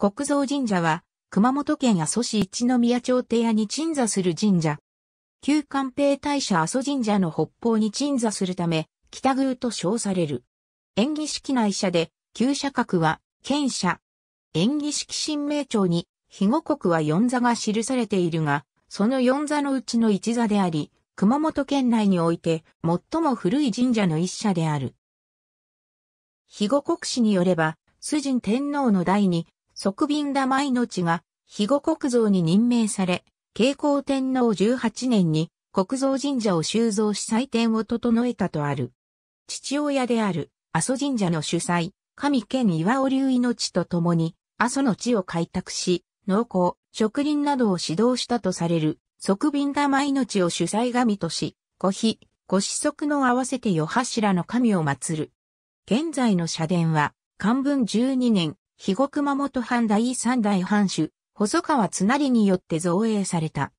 国蔵神社は、熊本県阿蘇市一宮町庭に鎮座する神社。旧官兵大社阿蘇神社の北方に鎮座するため、北宮と称される。演技式内社で、旧社格は、県社。演技式神明町に、肥後国は四座が記されているが、その四座のうちの一座であり、熊本県内において最も古い神社の一社である。肥後国史によれば、主人天皇の代に側便玉命が、肥後国蔵に任命され、慶光天皇18年に国蔵神社を修造し祭典を整えたとある。父親である阿蘇神社の主催、神兼岩尾流命と共に阿蘇の地を開拓し、農耕、植林などを指導したとされる、側便玉命を主催神とし、古碑、古子息の合わせて夜柱の神を祀る。現在の社殿は、漢文12年、肥後熊本藩第三代藩主、細川津成によって造営された。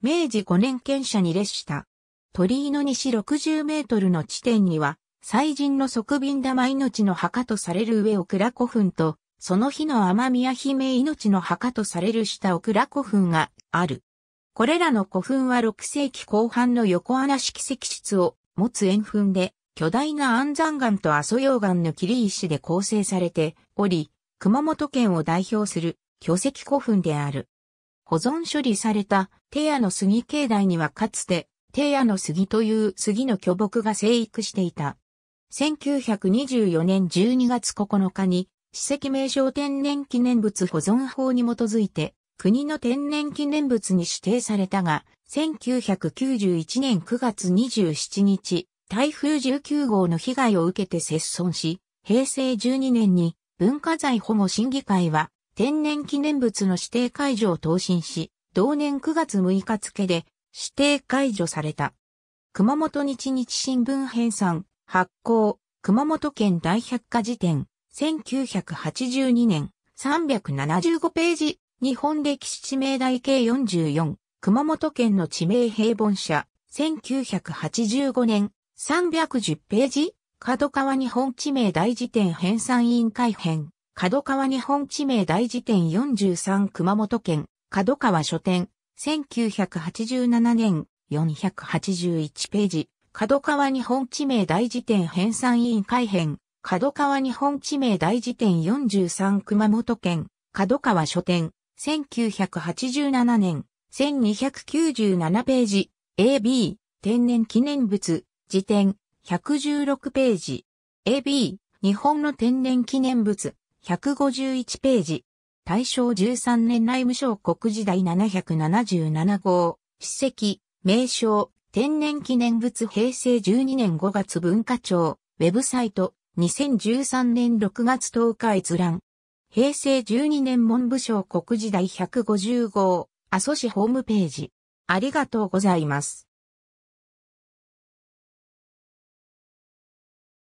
明治5年県舎に列した。鳥居の西60メートルの地点には、祭神の側便玉命の墓とされる上奥倉古墳と、その日の天宮姫命の墓とされる下奥倉古墳がある。これらの古墳は6世紀後半の横穴式石室を持つ円墳で、巨大な安山岩と阿蘇溶岩の切り石で構成されており、熊本県を代表する巨石古墳である。保存処理された低野の杉境内にはかつて低野の杉という杉の巨木が生育していた。1924年12月9日に史跡名称天然記念物保存法に基づいて国の天然記念物に指定されたが、1991年9月27日、台風19号の被害を受けて切損し、平成12年に文化財保護審議会は、天然記念物の指定解除を答申し、同年9月6日付で指定解除された。熊本日日新聞編纂、発行、熊本県大百科事典、1982年、375ページ、日本歴史地名台計44、熊本県の地名平凡社、1985年、310ページ角川日本地名大辞典編纂委員会編、角川日本地名大辞典43熊本県、角川書店、1987年481ページ、角川日本地名大辞典編纂委員会編、角川日本地名大辞典43熊本県、角川書店、1987年、1297ページ、AB、天然記念物、辞典、116ページ。AB、日本の天然記念物、151ページ。大正13年内務省国時代777号、史跡、名称、天然記念物平成12年5月文化庁、ウェブサイト、2013年6月10日閲覧。平成12年文部省国時代150号、阿蘇市ホームページ。ありがとうございます。